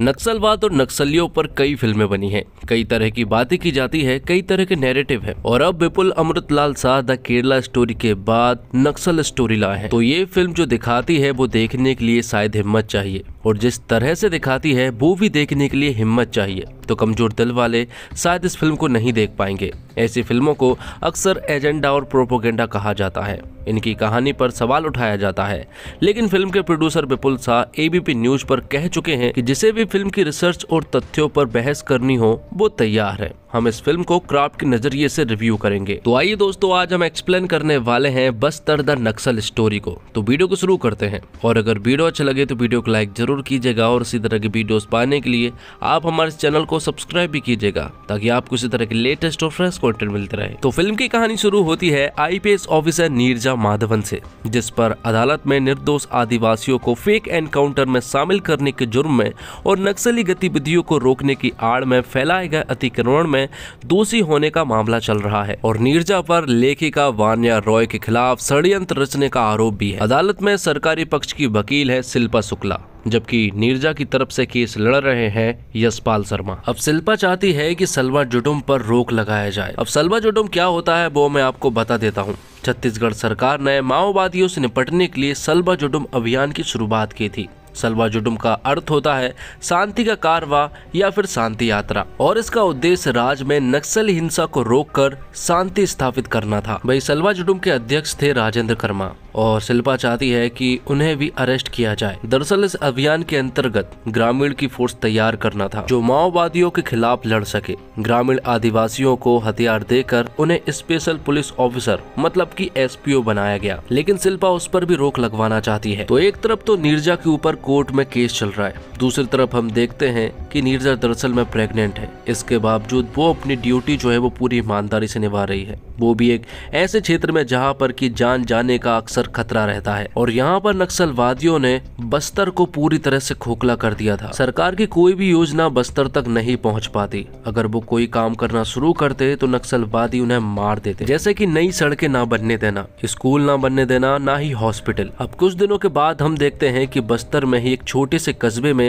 नक्सलवाद और नक्सलियों पर कई फिल्में बनी हैं, कई तरह की बातें की जाती है कई तरह के नैरेटिव हैं और अब विपुल अमृतलाल शाह द केरला स्टोरी के बाद नक्सल स्टोरी लाए हैं तो ये फिल्म जो दिखाती है वो देखने के लिए शायद हिम्मत चाहिए और जिस तरह से दिखाती है वो भी देखने के लिए हिम्मत चाहिए तो कमजोर दिल वाले शायद इस फिल्म को नहीं देख पाएंगे ऐसी फिल्मों को अक्सर एजेंडा और प्रोपोगेंडा कहा जाता है इनकी कहानी पर सवाल उठाया जाता है लेकिन फिल्म के producer Vipul Shah ABP news पर कह चुके हैं कि जिसे भी फिल्म की रिसर्च और तथ्यों पर बहस करनी हो वो तैयार है हम इस फिल्म को क्राफ्ट के नजरिए से रिव्यू करेंगे तो आइए दोस्तों आज हम एक्सप्लेन करने वाले हैं बस्तर द नक्सल स्टोरी को तो वीडियो को शुरू करते हैं और अगर वीडियो अच्छा लगे तो वीडियो को लाइक जरूर ज़रूर कीजिएगा और इसी तरह की वीडियोस पाने के लिए आप हमारे चैनल को सब्सक्राइब भी कीजिएगा ताकि आपको इसी तरह के लेटेस्ट और फ्रेश कॉन्टेंट मिलते रहे तो फिल्म की कहानी शुरू होती है आईपीएस ऑफिसर नीरजा माधवन से जिस पर अदालत में निर्दोष आदिवासियों को फेक एनकाउंटर में शामिल करने के जुर्म में और नक्सली गतिविधियों को रोकने की आड़ में फैलाए गए अतिक्रमण में दोषी होने का मामला चल रहा है और नीरजा पर लेखिका वान्या रॉय के खिलाफ षडयंत्र रचने का आरोप भी है अदालत में सरकारी पक्ष की वकील है शिल्पा शुक्ला जबकि नीरजा की तरफ से केस लड़ रहे हैं यशपाल शर्मा अब शिल्पा चाहती है कि सलवा जुटुम पर रोक लगाया जाए अब सलवा जुटुम क्या होता है वो मैं आपको बता देता हूँ छत्तीसगढ़ सरकार ने माओवादियों से निपटने के लिए सलवा जुटुम अभियान की शुरुआत की थी सलवा जुडुम का अर्थ होता है शांति का कारवा या फिर शांति यात्रा और इसका उद्देश्य राज्य में नक्सल हिंसा को रोककर शांति स्थापित करना था वही सलवा जुडुम के अध्यक्ष थे राजेंद्र कर्मा और शिल्पा चाहती है कि उन्हें भी अरेस्ट किया जाए दरअसल इस अभियान के अंतर्गत ग्रामीण की फोर्स तैयार करना था जो माओवादियों के खिलाफ लड़ सके ग्रामीण आदिवासियों को हथियार देकर उन्हें स्पेशल पुलिस ऑफिसर मतलब कि एसपीओ बनाया गया लेकिन शिल्पा उस पर भी रोक लगवाना चाहती है तो एक तरफ तो नीरजा के ऊपर कोर्ट में केस चल रहा है दूसरी तरफ हम देखते हैं कि नीरजा दरअसल में प्रेग्नेंट है इसके बावजूद वो अपनी ड्यूटी जो है वो पूरी ईमानदारी से निभा रही है वो भी एक ऐसे क्षेत्र में जहाँ पर की जान जाने का अक्सर खतरा रहता है और यहाँ पर नक्सलवादियों ने बस्तर को पूरी तरह से खोखला कर दिया था सरकार की कोई भी योजना बस्तर तक नहीं पहुँच पाती अगर वो कोई काम करना शुरू करते तो नक्सलवादी उन्हें मार देते जैसे की नई सड़कें ना बनने देना स्कूल ना बनने देना ना ही हॉस्पिटल अब कुछ दिनों के बाद हम देखते हैं की बस्तर में ही एक छोटे से कस्बे में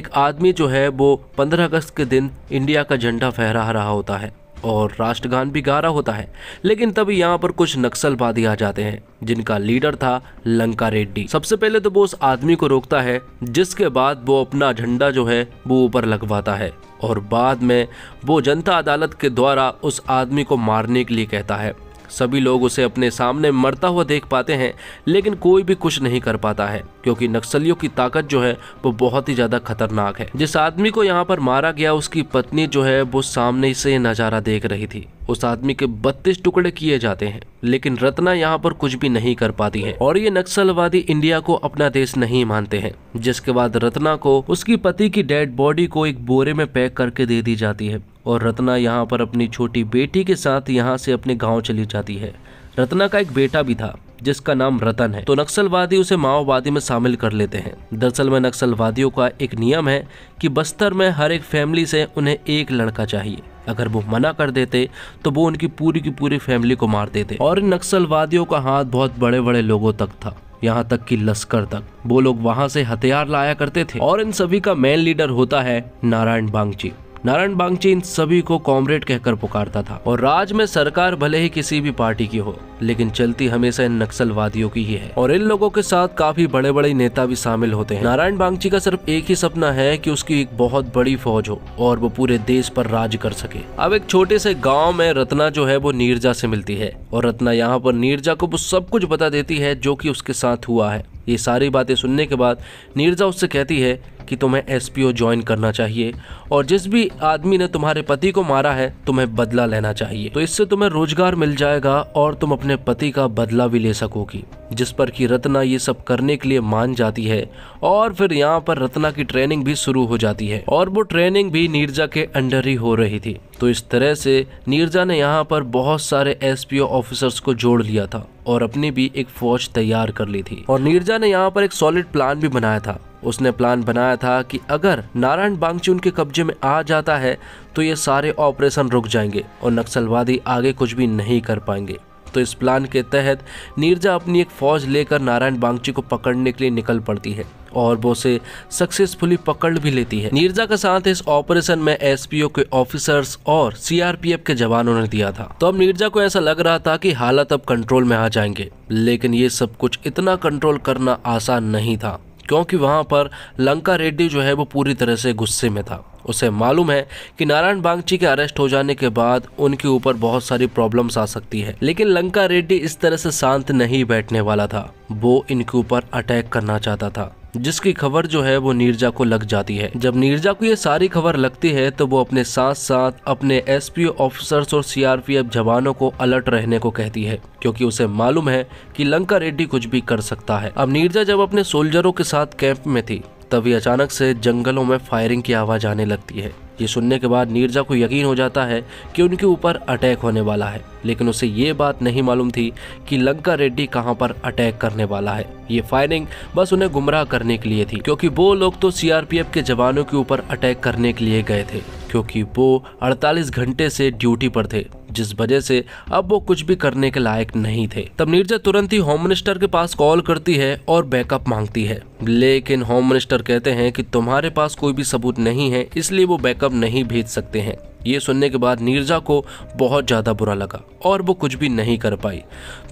एक आदमी जो है वो पंद्रह अगस्त के दिन इंडिया का झंडा फहरा रहा होता है और राष्ट्रगान भी गा रहा होता है लेकिन तभी यहाँ पर कुछ नक्सलवादी आ जाते हैं जिनका लीडर था लंका रेड्डी सबसे पहले तो वो उस आदमी को रोकता है जिसके बाद वो अपना झंडा जो है वो ऊपर लगवाता है और बाद में वो जनता अदालत के द्वारा उस आदमी को मारने के लिए कहता है सभी लोग उसे अपने सामने मरता हुआ देख पाते हैं लेकिन कोई भी कुछ नहीं कर पाता है क्योंकि नक्सलियों की ताकत जो है वो बहुत ही ज़्यादा खतरनाक है जिस आदमी को यहाँ पर मारा गया उसकी पत्नी जो है वो सामने से नज़ारा देख रही थी उस आदमी के बत्तीस टुकड़े किए जाते हैं लेकिन रत्ना यहाँ पर कुछ भी नहीं कर पाती है और ये नक्सलवादी इंडिया को अपना देश नहीं मानते हैं जिसके बाद रत्ना को उसकी पति की डेड बॉडी को एक बोरे में पैक करके दे दी जाती है और रत्ना यहाँ पर अपनी छोटी बेटी के साथ यहाँ से अपने गाँव चली जाती है रत्ना का एक बेटा भी था जिसका नाम रतन है तो नक्सलवादी उसे माओवादी में शामिल कर लेते हैं दरअसल में नक्सलवादियों का एक नियम है कि बस्तर में हर एक फैमिली से उन्हें एक लड़का चाहिए अगर वो मना कर देते तो वो उनकी पूरी की पूरी फैमिली को मार देते और इन नक्सलवादियों का हाथ बहुत बड़े बड़े लोगों तक था यहाँ तक कि लश्कर तक वो लोग वहाँ से हथियार लाया करते थे और इन सभी का मेन लीडर होता है नारायण बांगची नारायण बांगची इन सभी को कॉमरेड कहकर पुकारता था और राज में सरकार भले ही किसी भी पार्टी की हो लेकिन चलती हमेशा इन नक्सलवादियों की ही है और इन लोगों के साथ काफी बड़े बड़े नेता भी शामिल होते हैं नारायण बांगची का सिर्फ एक ही सपना है कि उसकी एक बहुत बड़ी फौज हो और वो पूरे देश पर राज कर सके अब एक छोटे से गांव में रत्ना जो है वो नीरजा से मिलती है और रत्ना यहाँ पर नीरजा को वो सब कुछ बता देती है जो की उसके साथ हुआ है ये सारी बातें सुनने के बाद नीरजा उससे कहती है कि तुम्हें एस ज्वाइन करना चाहिए और जिस भी आदमी ने तुम्हारे पति को मारा है तुम्हें बदला लेना चाहिए तो इससे तुम्हें रोजगार मिल जाएगा और तुम अपने पति का बदला भी ले सकोगी जिस पर कि रत्ना ये सब करने के लिए मान जाती है और फिर यहाँ पर रत्ना की ट्रेनिंग भी शुरू हो जाती है और वो ट्रेनिंग भी नीरजा के अंडर ही हो रही थी तो इस तरह से नीरजा ने यहाँ पर बहुत सारे एसपीओ ऑफिसर्स को जोड़ लिया था और अपनी भी एक फौज तैयार कर ली थी और नीरजा ने यहाँ पर एक सॉलिड प्लान भी बनाया था उसने प्लान बनाया था कि अगर नारायण बांगची उनके कब्जे में आ जाता है तो ये सारे ऑपरेशन रुक जाएंगे और नक्सलवादी आगे कुछ भी नहीं कर पाएंगे तो इस प्लान के तहत नीरजा अपनी एक फौज लेकर नारायण बांगची को पकड़ने के लिए निकल पड़ती है और वो उसे सक्सेसफुली पकड़ भी लेती है नीरजा का साथ इस ऑपरेशन में एसपीओ के ऑफिसर्स और सीआरपीएफ के जवानों ने दिया था तो अब नीरजा को ऐसा लग रहा था कि हालत अब कंट्रोल में आ जाएंगे लेकिन ये सब कुछ इतना कंट्रोल करना आसान नहीं था क्योंकि वहाँ पर लंका रेड्डी जो है वो पूरी तरह से गुस्से में था उसे मालूम है कि नारायण बागची के अरेस्ट हो जाने के बाद उनके ऊपर बहुत सारी प्रॉब्लम्स आ सकती है लेकिन लंका रेड्डी इस तरह से शांत नहीं बैठने वाला था वो इनके ऊपर अटैक करना चाहता था जिसकी खबर जो है वो नीरजा को लग जाती है जब नीरजा को ये सारी खबर लगती है तो वो अपने साथ साथ अपने एसपी ऑफिसर्स और सीआरपीएफ जवानों को अलर्ट रहने को कहती है क्योंकि उसे मालूम है कि लंका रेड्डी कुछ भी कर सकता है अब नीरजा जब अपने सोल्जरों के साथ कैंप में थी तभी अचानक से जंगलों में फायरिंग की आवाज़ आने लगती है ये सुनने के बाद नीरजा को यकीन हो जाता है कि उनके ऊपर अटैक होने वाला है लेकिन उसे ये बात नहीं मालूम थी कि लंका रेड्डी कहाँ पर अटैक करने वाला है ये फायरिंग बस उन्हें गुमराह करने के लिए थी क्योंकि वो लोग तो सीआरपीएफ के जवानों के ऊपर अटैक करने के लिए गए थे क्योंकि वो 48 घंटे से ड्यूटी पर थे जिस वजह से अब वो कुछ भी करने के लायक नहीं थे तब नीरजा तुरंत ही होम मिनिस्टर के पास कॉल करती है और बैकअप मांगती है लेकिन होम मिनिस्टर कहते हैं कि तुम्हारे पास कोई भी सबूत नहीं है इसलिए वो बैकअप नहीं भेज सकते हैं ये सुनने के बाद नीरजा को बहुत ज़्यादा बुरा लगा और वो कुछ भी नहीं कर पाई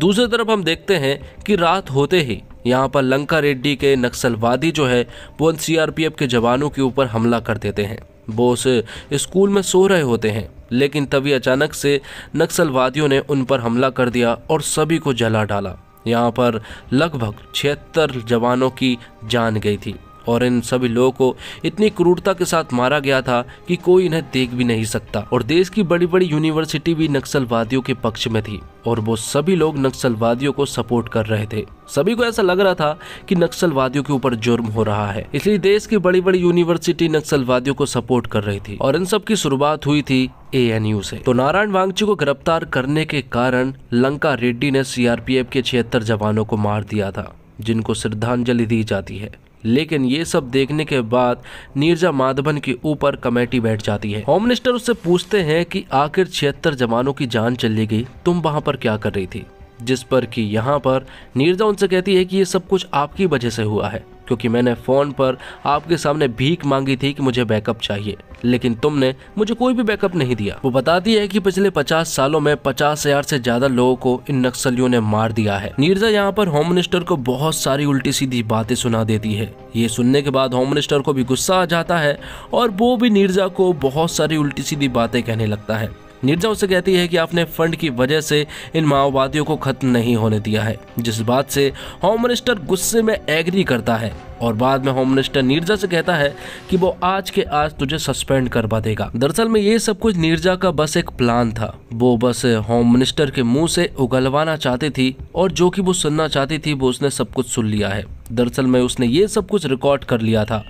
दूसरी तरफ हम देखते हैं कि रात होते ही यहाँ पर लंका रेड्डी के नक्सलवादी जो है वो सीआरपीएफ के जवानों के ऊपर हमला कर देते हैं बोस स्कूल में सो रहे होते हैं लेकिन तभी अचानक से नक्सलवादियों ने उन पर हमला कर दिया और सभी को जला डाला यहाँ पर लगभग छिहत्तर जवानों की जान गई थी और इन सभी लोगों को इतनी क्रूरता के साथ मारा गया था कि कोई इन्हें देख भी नहीं सकता और देश की बड़ी बड़ी यूनिवर्सिटी भी नक्सलवादियों के पक्ष में थी और वो सभी लोग नक्सलवादियों को सपोर्ट कर रहे थे सभी को ऐसा लग रहा था कि नक्सलवादियों के ऊपर जुर्म हो रहा है इसलिए देश की बड़ी बड़ी यूनिवर्सिटी नक्सलवादियों को सपोर्ट कर रही थी और इन सब की शुरुआत हुई थी ए से तो नारायण वांगची को गिरफ्तार करने के कारण लंका रेड्डी ने सीआरपीएफ के छिहत्तर जवानों को मार दिया था जिनको श्रद्धांजलि दी जाती है लेकिन ये सब देखने के बाद नीरजा माधवन के ऊपर कमेटी बैठ जाती है होम मिनिस्टर उससे पूछते हैं कि आखिर छिहत्तर जवानों की जान चली गई तुम वहां पर क्या कर रही थी जिस पर कि यहाँ पर नीरजा उनसे कहती है कि ये सब कुछ आपकी वजह से हुआ है क्योंकि मैंने फ़ोन पर आपके सामने भीख मांगी थी कि मुझे बैकअप चाहिए लेकिन तुमने मुझे कोई भी बैकअप नहीं दिया वो बताती है कि पिछले 50 सालों में पचास हजार से ज्यादा लोगों को इन नक्सलियों ने मार दिया है नीरजा यहाँ पर होम मिनिस्टर को बहुत सारी उल्टी सीधी बातें सुना देती है ये सुनने के बाद होम मिनिस्टर को भी गुस्सा आ जाता है और वो भी नीरजा को बहुत सारी उल्टी सीधी बातें कहने लगता है निर्जा उसे कहती है कि आपने फंड की वजह से इन माओवादियों को खत्म नहीं होने दिया है जिस बात से होम मिनिस्टर गुस्से में एग्री करता है और बाद में होम मिनिस्टर नीरजा से कहता है कि वो आज के आज तुझे सस्पेंड करवा देगा दरअसल में ये सब कुछ नीरजा का बस एक प्लान था वो बस होम मिनिस्टर के मुंह से उगलवाना चाहती थी और जो कि वो सुनना चाहती थी वो उसने सब कुछ सुन लिया है दरअसल में उसने ये सब कुछ रिकॉर्ड कर लिया था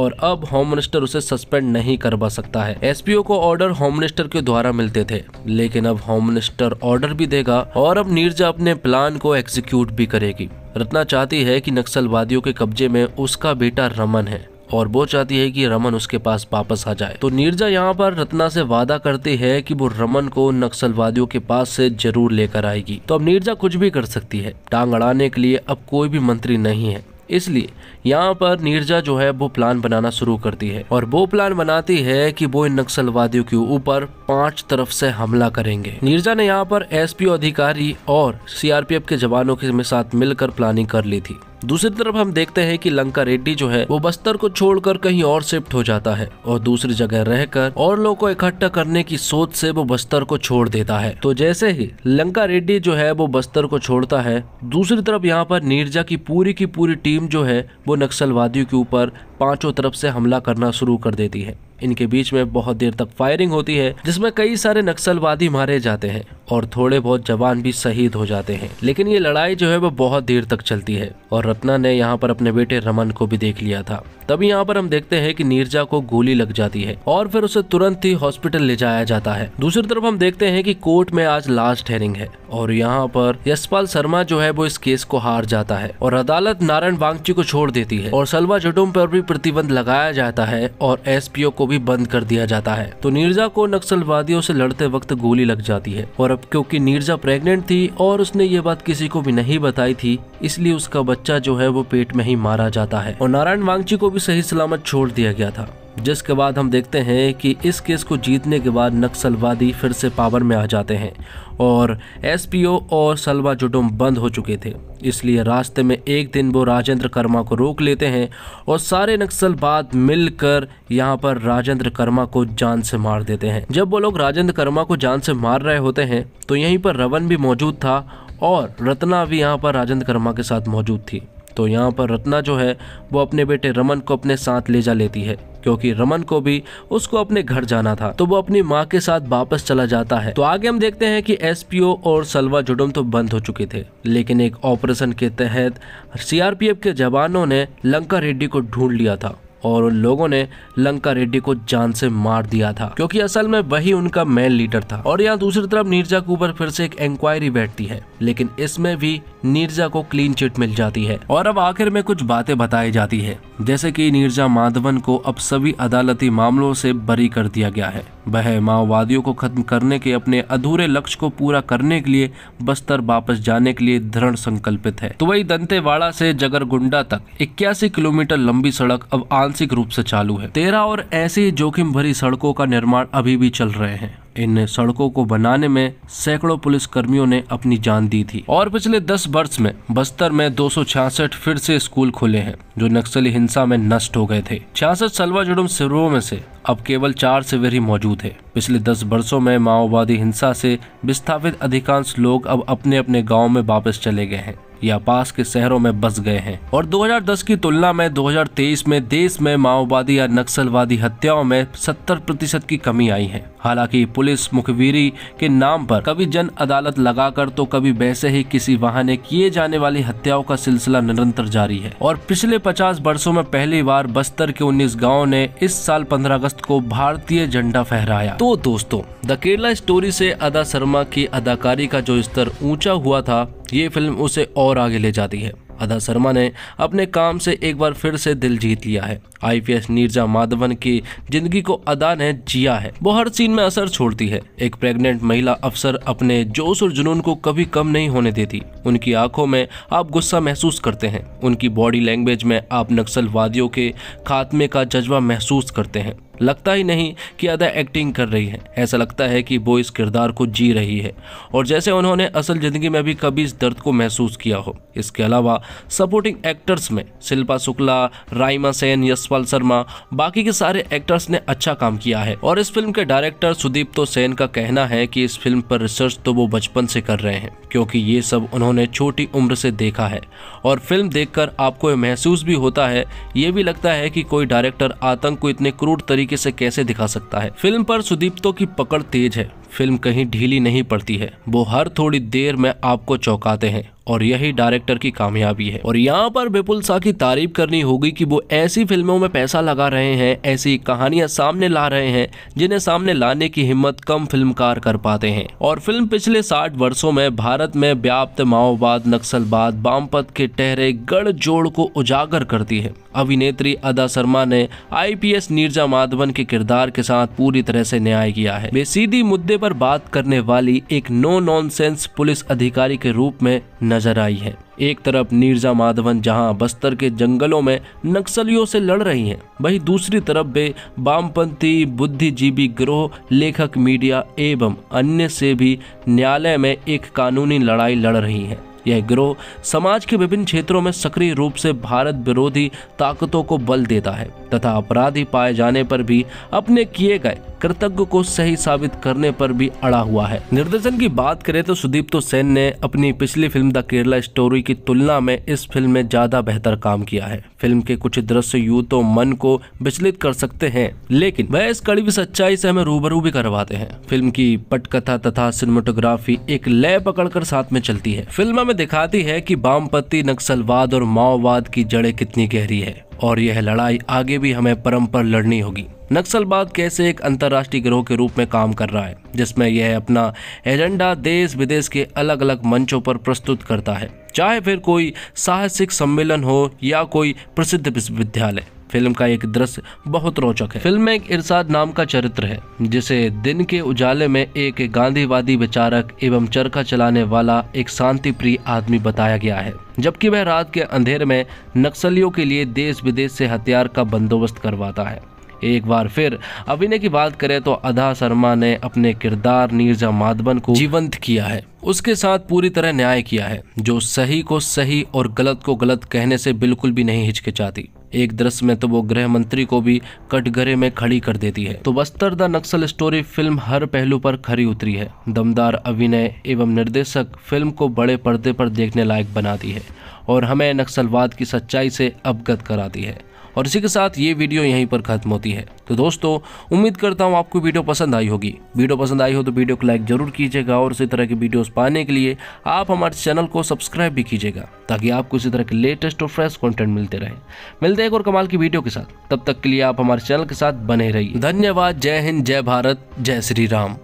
और अब होम मिनिस्टर उसे सस्पेंड नहीं करवा सकता है एसपीओ को ऑर्डर होम मिनिस्टर के द्वारा मिलते थे लेकिन अब होम मिनिस्टर ऑर्डर भी देगा और अब नीरजा अपने प्लान को एग्जीक्यूट भी करेगी रत्ना चाहती है कि नक्सलवादियों के कब्जे में उसका बेटा रमन है और वो चाहती है कि रमन उसके पास वापस आ जाए तो नीरजा यहाँ पर रत्ना से वादा करती है कि वो रमन को नक्सलवादियों के पास से जरूर लेकर आएगी तो अब नीरजा कुछ भी कर सकती है टांग अड़ाने के लिए अब कोई भी मंत्री नहीं है इसलिए यहाँ पर नीरजा जो है वो प्लान बनाना शुरू करती है और वो प्लान बनाती है कि वो इन नक्सलवादियों के ऊपर पांच तरफ से हमला करेंगे नीरजा ने यहाँ पर एसपी अधिकारी और सीआरपीएफ के जवानों के साथ मिलकर प्लानिंग कर ली थी दूसरी तरफ हम देखते हैं कि लंका रेड्डी जो है वो बस्तर को छोड़कर कहीं और शिफ्ट हो जाता है और दूसरी जगह रहकर और लोगों को इकट्ठा करने की सोच से वो बस्तर को छोड़ देता है तो जैसे ही लंका रेड्डी जो है वो बस्तर को छोड़ता है दूसरी तरफ यहाँ पर नीरजा की पूरी की पूरी टीम जो है वो नक्सलवादियों के ऊपर पांचों तरफ से हमला करना शुरू कर देती है इनके बीच में बहुत देर तक फायरिंग होती है जिसमें कई सारे नक्सलवादी मारे जाते हैं और थोड़े बहुत जवान भी शहीद हो जाते हैं लेकिन ये लड़ाई जो है वो बहुत देर तक चलती है और रत्ना ने यहाँ पर अपने बेटे रमन को भी देख लिया था तभी यहाँ पर हम देखते हैं कि नीरजा को गोली लग जाती है और फिर उसे तुरंत ही हॉस्पिटल ले जाया जाता है दूसरी तरफ हम देखते हैं कि कोर्ट में आज लास्ट हेरिंग है और यहाँ पर यशपाल शर्मा जो है वो इस केस को हार जाता है और अदालत नारायण बांगची को छोड़ देती है और सलवा जटुम पर भी प्रतिबंध लगाया जाता है और एसपीओ को भी बंद कर दिया जाता है तो नीरजा को नक्सलवादियों से लड़ते वक्त गोली लग जाती है और अब क्योंकि नीरजा प्रेग्नेंट थी और उसने ये बात किसी को भी नहीं बताई थी इसलिए उसका बच्चा जो है वो पेट में ही मारा जाता है और नारायण वांगची को भी सही सलामत छोड़ दिया गया था जिसके बाद हम देखते हैं कि इस केस को जीतने के बाद नक्सलवादी फिर से पावर में आ जाते हैं और एसपीओ और सलवा जुटुम बंद हो चुके थे इसलिए रास्ते में एक दिन वो राजेंद्र कर्मा को रोक लेते हैं और सारे नक्सलवाद मिलकर यहाँ पर राजेंद्र कर्मा को जान से मार देते हैं जब वो लोग राजेंद्र कर्मा को जान से मार रहे होते हैं तो यहीं पर रवन भी मौजूद था और रत्ना भी यहाँ पर राजेंद्र कर्मा के साथ मौजूद थी तो यहाँ पर रत्ना जो है वो अपने बेटे रमन को अपने साथ ले जा लेती है क्योंकि रमन को भी उसको अपने घर जाना था तो वो अपनी माँ के साथ वापस चला जाता है तो आगे हम देखते हैं कि एसपीओ और सलवा जुडम तो बंद हो चुके थे लेकिन एक ऑपरेशन के तहत सीआरपीएफ के जवानों ने लंका रेड्डी को ढूंढ लिया था और उन लोगों ने लंका रेड्डी को जान से मार दिया था क्योंकि असल में वही उनका मेन लीडर था और यहाँ दूसरी तरफ नीरजा के ऊपर फिर से एक इंक्वायरी बैठती है लेकिन इसमें भी नीरजा को क्लीन चिट मिल जाती है और अब आखिर में कुछ बातें बताई जाती है जैसे कि नीरजा माधवन को अब सभी अदालती मामलों से बरी कर दिया गया है वह माओवादियों को खत्म करने के अपने अधूरे लक्ष्य को पूरा करने के लिए बस्तर वापस जाने के लिए दृढ़ संकल्पित है तो वही दंतेवाड़ा से जगरगुंडा तक इक्यासी किलोमीटर लंबी सड़क अब आंशिक रूप से चालू है तेरह और ऐसी जोखिम भरी सड़कों का निर्माण अभी भी चल रहे हैं इन सड़कों को बनाने में सैकड़ों पुलिस कर्मियों ने अपनी जान दी थी और पिछले दस वर्ष में बस्तर में दो फिर से स्कूल खुले हैं जो नक्सली हिंसा में नष्ट हो गए थे छियासठ सलवा जुड़म सिरों में से अब केवल चार शिविर ही मौजूद है पिछले दस वर्षों में माओवादी हिंसा से विस्थापित अधिकांश लोग अब अपने अपने गाँव में वापस चले गए हैं या पास के शहरों में बस गए हैं और 2010 की तुलना में 2023 में देश में माओवादी या नक्सलवादी हत्याओं में 70 प्रतिशत की कमी आई है हालांकि पुलिस मुखबिरी के नाम पर कभी जन अदालत लगाकर तो कभी वैसे ही किसी बहाने किए जाने वाली हत्याओं का सिलसिला निरंतर जारी है और पिछले 50 वर्षों में पहली बार बस्तर के 19 गाँव ने इस साल 15 अगस्त को भारतीय झंडा फहराया तो दोस्तों द केरला स्टोरी से अदा शर्मा की अदाकारी का जो स्तर ऊंचा हुआ था ये फिल्म उसे और आगे ले जाती है अदा शर्मा ने अपने काम से एक बार फिर से दिल जीत लिया है आईपीएस नीरजा माधवन की जिंदगी को अदा ने जिया है वो हर सीन में असर छोड़ती है एक प्रेग्नेंट महिला अफसर अपने जोश और जुनून को कभी कम नहीं होने देती उनकी आंखों में आप गुस्सा महसूस करते हैं उनकी बॉडी लैंग्वेज में आप नक्सलवादियों के खात्मे का जज्बा महसूस करते हैं लगता ही नहीं कि अदा एक्टिंग कर रही है ऐसा लगता है कि वो इस किरदार को जी रही है और जैसे उन्होंने असल ज़िंदगी में भी कभी इस दर्द को महसूस किया हो इसके अलावा सपोर्टिंग एक्टर्स में शिल्पा शुक्ला राइमा सेन यशपाल शर्मा बाकी के सारे एक्टर्स ने अच्छा काम किया है और इस फिल्म के डायरेक्टर सुदीप तो सेन का कहना है कि इस फिल्म पर रिसर्च तो वो बचपन से कर रहे हैं क्योंकि ये सब उन्होंने छोटी उम्र से देखा है और फिल्म देखकर आपको महसूस भी होता है ये भी लगता है कि कोई डायरेक्टर आतंक को इतने क्रूर तरीके तरीके से कैसे दिखा सकता है फिल्म पर सुदीप्तो की पकड़ तेज है फिल्म कहीं ढीली नहीं पड़ती है वो हर थोड़ी देर में आपको चौंकाते हैं और यही डायरेक्टर की कामयाबी है और यहाँ पर विपुल शाह की तारीफ करनी होगी कि वो ऐसी फिल्मों में पैसा लगा रहे हैं ऐसी कहानियां सामने ला रहे हैं जिन्हें सामने लाने की हिम्मत कम फिल्मकार कर पाते हैं और फिल्म पिछले साठ वर्षो में भारत में व्याप्त माओवाद नक्सलवाद वामपथ के टहरे गढ़ जोड़ को उजागर करती है अभिनेत्री अदा शर्मा ने आईपीएस नीरजा माधवन के किरदार के साथ पूरी तरह से न्याय किया है वे सीधी मुद्दे पर बात करने वाली एक नो नॉनसेंस पुलिस अधिकारी के रूप में नजर आई है एक तरफ नीरजा माधवन जहां बस्तर के जंगलों में नक्सलियों से लड़ रही हैं, वहीं दूसरी तरफ वे वामपंथी बुद्धिजीवी ग्रोह लेखक मीडिया एवं अन्य से भी न्यायालय में एक कानूनी लड़ाई लड़ रही है यह ग्रोह समाज के विभिन्न क्षेत्रों में सक्रिय रूप से भारत विरोधी ताकतों को बल देता है तथा अपराधी पाए जाने पर भी अपने किए गए कृतज्ञ को सही साबित करने पर भी अड़ा हुआ है निर्देशन की बात करें तो सुदीप तो सेन ने अपनी पिछली फिल्म द केरला स्टोरी की तुलना में इस फिल्म में ज्यादा बेहतर काम किया है फिल्म के कुछ दृश्य यू तो मन को विचलित कर सकते हैं लेकिन वह इस भी सच्चाई से हमें रूबरू भी करवाते हैं फिल्म की पटकथा तथा सिनेमाटोग्राफी एक लय पकड़कर साथ में चलती है फिल्म हमें दिखाती है की वामपत्ती नक्सलवाद और माओवाद की जड़ें कितनी गहरी है और यह लड़ाई आगे भी हमें परम पर लड़नी होगी नक्सलवाद कैसे एक अंतर्राष्ट्रीय गिरोह के रूप में काम कर रहा है जिसमें यह अपना एजेंडा देश विदेश के अलग अलग मंचों पर प्रस्तुत करता है चाहे फिर कोई साहसिक सम्मेलन हो या कोई प्रसिद्ध विश्वविद्यालय फिल्म का एक दृश्य बहुत रोचक है फिल्म में एक इरसाद नाम का चरित्र है जिसे दिन के उजाले में एक गांधीवादी विचारक एवं चरखा चलाने वाला एक शांति प्रिय आदमी बताया गया है जबकि वह रात के अंधेरे में नक्सलियों के लिए देश विदेश से हथियार का बंदोबस्त करवाता है एक बार फिर अभिनय की बात करें तो अदा शर्मा ने अपने किरदार नीरजा माधवन को जीवंत किया है उसके साथ पूरी तरह न्याय किया है जो सही को सही और गलत को गलत कहने से बिल्कुल भी नहीं हिचकिचाती एक दृश्य में तो वो गृह मंत्री को भी कटघरे में खड़ी कर देती है तो Bastar the Naxal story film हर पहलू पर खरी उतरी है दमदार अभिनय एवं निर्देशक फिल्म को बड़े पर्दे पर देखने लायक बनाती है और हमें नक्सलवाद की सच्चाई से अवगत कराती है और इसी के साथ ये वीडियो यहीं पर खत्म होती है तो दोस्तों उम्मीद करता हूँ आपको वीडियो पसंद आई होगी वीडियो पसंद आई हो तो वीडियो को लाइक जरूर कीजिएगा और इसी तरह की वीडियोस पाने के लिए आप हमारे चैनल को सब्सक्राइब भी कीजिएगा ताकि आपको इसी तरह के लेटेस्ट और फ्रेश कॉन्टेंट मिलते रहे मिलते हैं एक और कमाल की वीडियो के साथ तब तक के लिए आप हमारे चैनल के साथ बने रहिए धन्यवाद जय हिंद जय भारत जय श्री राम